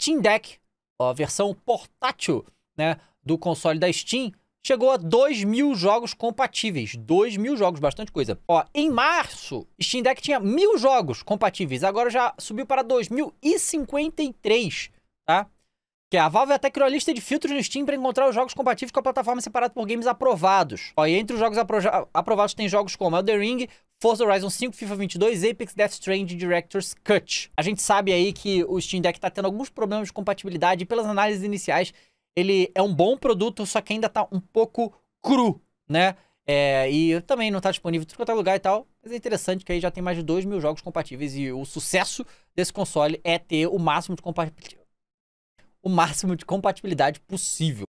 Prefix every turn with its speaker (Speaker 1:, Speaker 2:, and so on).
Speaker 1: Steam Deck, a versão portátil né, do console da Steam, chegou a 2 mil jogos compatíveis. 2 mil jogos, bastante coisa. Ó, em março, Steam Deck tinha mil jogos compatíveis, agora já subiu para 2.053, tá? Que a Valve até criou a lista de filtros no Steam para encontrar os jogos compatíveis com a plataforma separada por games aprovados. Ó, e entre os jogos apro aprovados tem jogos como Elden Ring, Forza Horizon 5, FIFA 22, Apex Death Stranding Director's Cut. A gente sabe aí que o Steam Deck está tendo alguns problemas de compatibilidade e pelas análises iniciais ele é um bom produto, só que ainda está um pouco cru, né? É, e também não está disponível em tudo é lugar e tal. Mas é interessante que aí já tem mais de 2 mil jogos compatíveis e o sucesso desse console é ter o máximo de compatibilidade o máximo de compatibilidade possível.